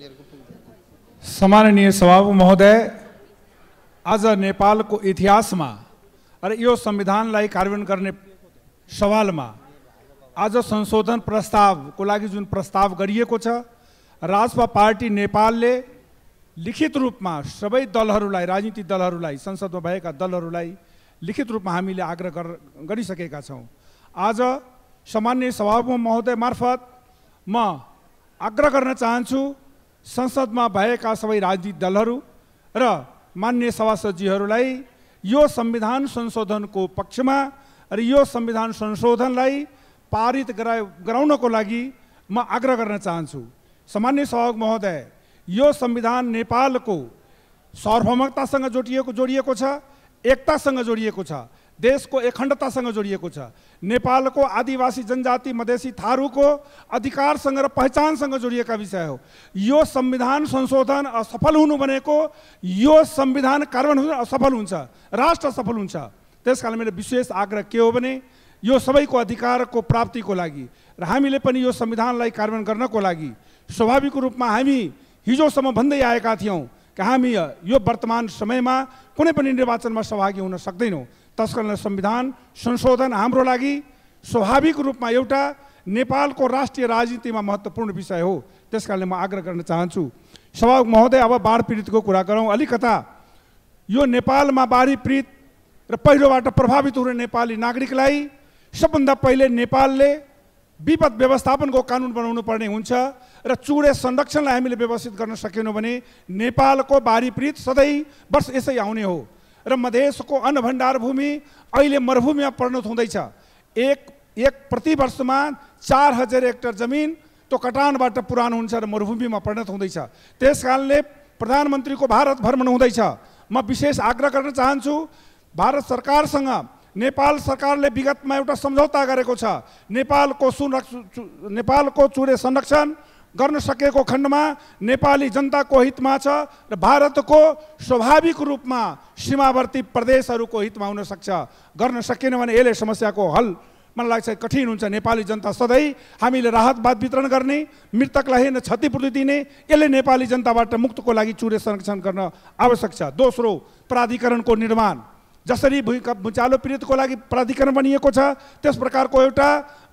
सम्माननीय सभामुख महोदय आज नेपालको इतिहासमा र यो संविधानलाई कार्यान्वयन गर्ने सवालमा आज संशोधन प्रस्तावको लागि जुन प्रस्ताव गरिएको छ राजपा पार्टी नेपालले लिखित रूपमा सबै दलहरूलाई राजनीतिक दलहरूलाई संसदमा भएका दलहरूलाई लिखित रूपमा हामीले आग्रह गरिसकेका छौँ आज सामान्य सभामुख महोदय मार्फत म मा आग्रह गर्न चाहन्छु संसदमा भएका सबै राजनीतिक दलहरू र मान्य सभासदजीहरूलाई यो संविधान संशोधनको पक्षमा र यो संविधान संशोधनलाई पारित गरा गराउनको लागि म आग्रह गर्न चाहन्छु सामान्य सभामुख महोदय यो संविधान नेपालको सार्वभौमतासँग जोडिएको जोडिएको छ एकतासँग जोडिएको छ देशको अखण्डतासँग जोडिएको छ नेपालको आदिवासी जनजाति मधेसी थारूको अधिकारसँग र पहिचानसँग जोडिएका विषय हो यो संविधान संशोधन असफल हुनु भनेको यो संविधान कार्यान्वयन असफल हुन्छ राष्ट्र सफल हुन्छ त्यस कारण मेरो विशेष आग्रह के हो भने यो सबैको अधिकारको प्राप्तिको लागि र हामीले पनि यो संविधानलाई कार्यान्वयन गर्नको लागि स्वाभाविक रूपमा हामी हिजोसम्म भन्दै आएका थियौँ कि हामी यो वर्तमान समयमा कुनै पनि निर्वाचनमा सहभागी हुन सक्दैनौँ तस्करण संविधान संशोधन हाम्रो लागि स्वाभाविक रूपमा एउटा नेपालको राष्ट्रिय राजनीतिमा महत्त्वपूर्ण विषय हो त्यस कारणले म आग्रह गर्न चाहन्छु सभा महोदय अब बाढ पीडितको कुरा गरौँ अलिकता यो नेपालमा बाढी पीडित र पहिरोबाट प्रभावित हुने नेपाली नागरिकलाई सबभन्दा पहिले नेपालले विपद व्यवस्थापनको कानुन बनाउनु पर्ने हुन्छ र चुडे संरक्षणलाई हामीले व्यवस्थित गर्न सकेनौँ भने नेपालको बाढी पीडित सधैँ वर्ष यसै आउने हो र मधेसको अन्न भण्डार भूमि अहिले मरुभूमिमा परिणत हुँदैछ एक एक प्रतिवर्षमा चार हजार हेक्टर जमिन त्यो कटानबाट पुरानो हुन्छ र मरुभूमिमा परिणत हुँदैछ त्यस कारणले प्रधानमन्त्रीको भारत भ्रमण हुँदैछ म विशेष आग्रह गर्न चाहन्छु भारत सरकारसँग नेपाल सरकारले विगतमा एउटा सम्झौता गरेको छ नेपालको सुरक्ष नेपालको चुरे संरक्षण गर्न सकेको खण्डमा नेपाली जनताको हितमा छ र भारतको स्वाभाविक रूपमा सीमावर्ती प्रदेशहरूको हितमा हुन सक्छ गर्न सकेन भने यसले समस्याको हल मलाई लाग्छ कठिन हुन्छ नेपाली जनता सधैँ हामीले राहत राहतवाद वितरण गर्ने मृतकलाई हेर्न क्षतिपूर्ति दिने यसले नेपाली जनताबाट मुक्तको लागि चुरे संरक्षण गर्न आवश्यक छ दोस्रो प्राधिकरणको निर्माण जसरी भुइँका भुइँचालो पीडितको लागि प्राधिकरण बनिएको छ त्यस प्रकारको एउटा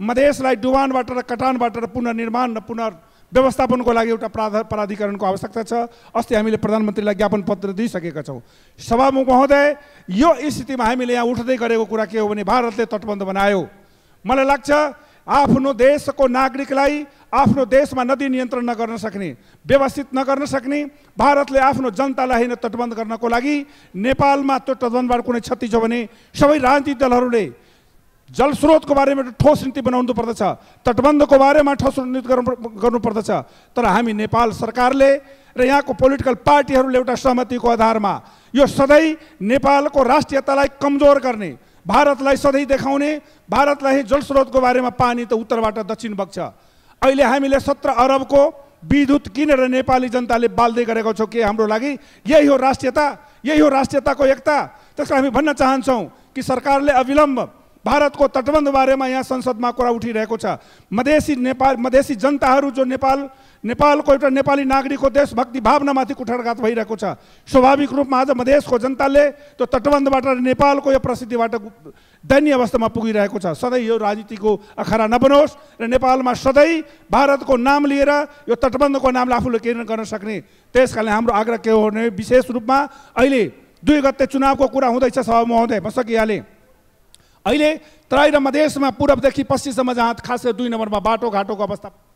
मधेसलाई डुबानबाट र कटानबाट पुनर्निर्माण र पुनर् व्यवस्थापनको लागि एउटा प्राध प्राधिकरणको आवश्यकता छ अस्ति हामीले प्रधानमन्त्रीलाई ज्ञापन पत्र दिइसकेका छौँ सभामुख महोदय यो स्थितिमा हामीले यहाँ उठ्दै गरेको कुरा के हो भने भारतले तटबन्ध बनायो मलाई लाग्छ आफ्नो देशको नागरिकलाई आफ्नो देशमा नदी नियन्त्रण नगर्न सक्ने व्यवस्थित नगर्न सक्ने भारतले आफ्नो जनतालाई होइन तटबन्ध गर्नको लागि नेपालमा त्यो तटबन्धबाट कुनै क्षति छ भने सबै राजनीतिक दलहरूले जलस्रोतको बारेमा ठोस नीति बनाउनु पर्दछ तटबन्धको बारेमा ठोस नीति गर्नुपर्दछ तर हामी नेपाल सरकारले र यहाँको पोलिटिकल पार्टीहरूले एउटा सहमतिको आधारमा यो सधैँ नेपालको राष्ट्रियतालाई कमजोर गर्ने भारतलाई सधैँ देखाउने भारतलाई जलस्रोतको बारेमा पानी त उत्तरबाट दक्षिण बग्छ अहिले हामीले सत्र अरबको विद्युत किनेर नेपाली जनताले बाल्दै गरेको छौँ के हाम्रो लागि यही हो राष्ट्रियता यही हो राष्ट्रियताको एकता त्यसलाई हामी भन्न चाहन्छौँ कि सरकारले अविलम्ब भारतको तटबन्ध बारेमा यहाँ संसदमा कुरा उठिरहेको छ मधेसी नेपाल मधेसी जनताहरू जो नेपाल नेपालको एउटा नेपाली नागरिकको देशभक्ति भावनामाथि कुठारघात भइरहेको छ स्वाभाविक रूपमा आज मधेसको जनताले त्यो तटबन्धबाट नेपालको यो प्रसिद्धिबाट दयनीय अवस्थामा पुगिरहेको छ सधैँ यो राजनीतिको अखरा नबनोस् र नेपालमा सधैँ भारतको नाम लिएर यो तटबन्धको नामले आफूले केन्द्र गर्न सक्ने त्यस कारणले हाम्रो आग्रह के हो भने विशेष रूपमा अहिले दुई गते चुनावको कुरा हुँदैछ सभा महोदय म अहिले तराई र मधेसमा पूर्वदेखि पश्चिमसम्म जहाँ खासै दुई नम्बरमा बाटोघाटोको अवस्था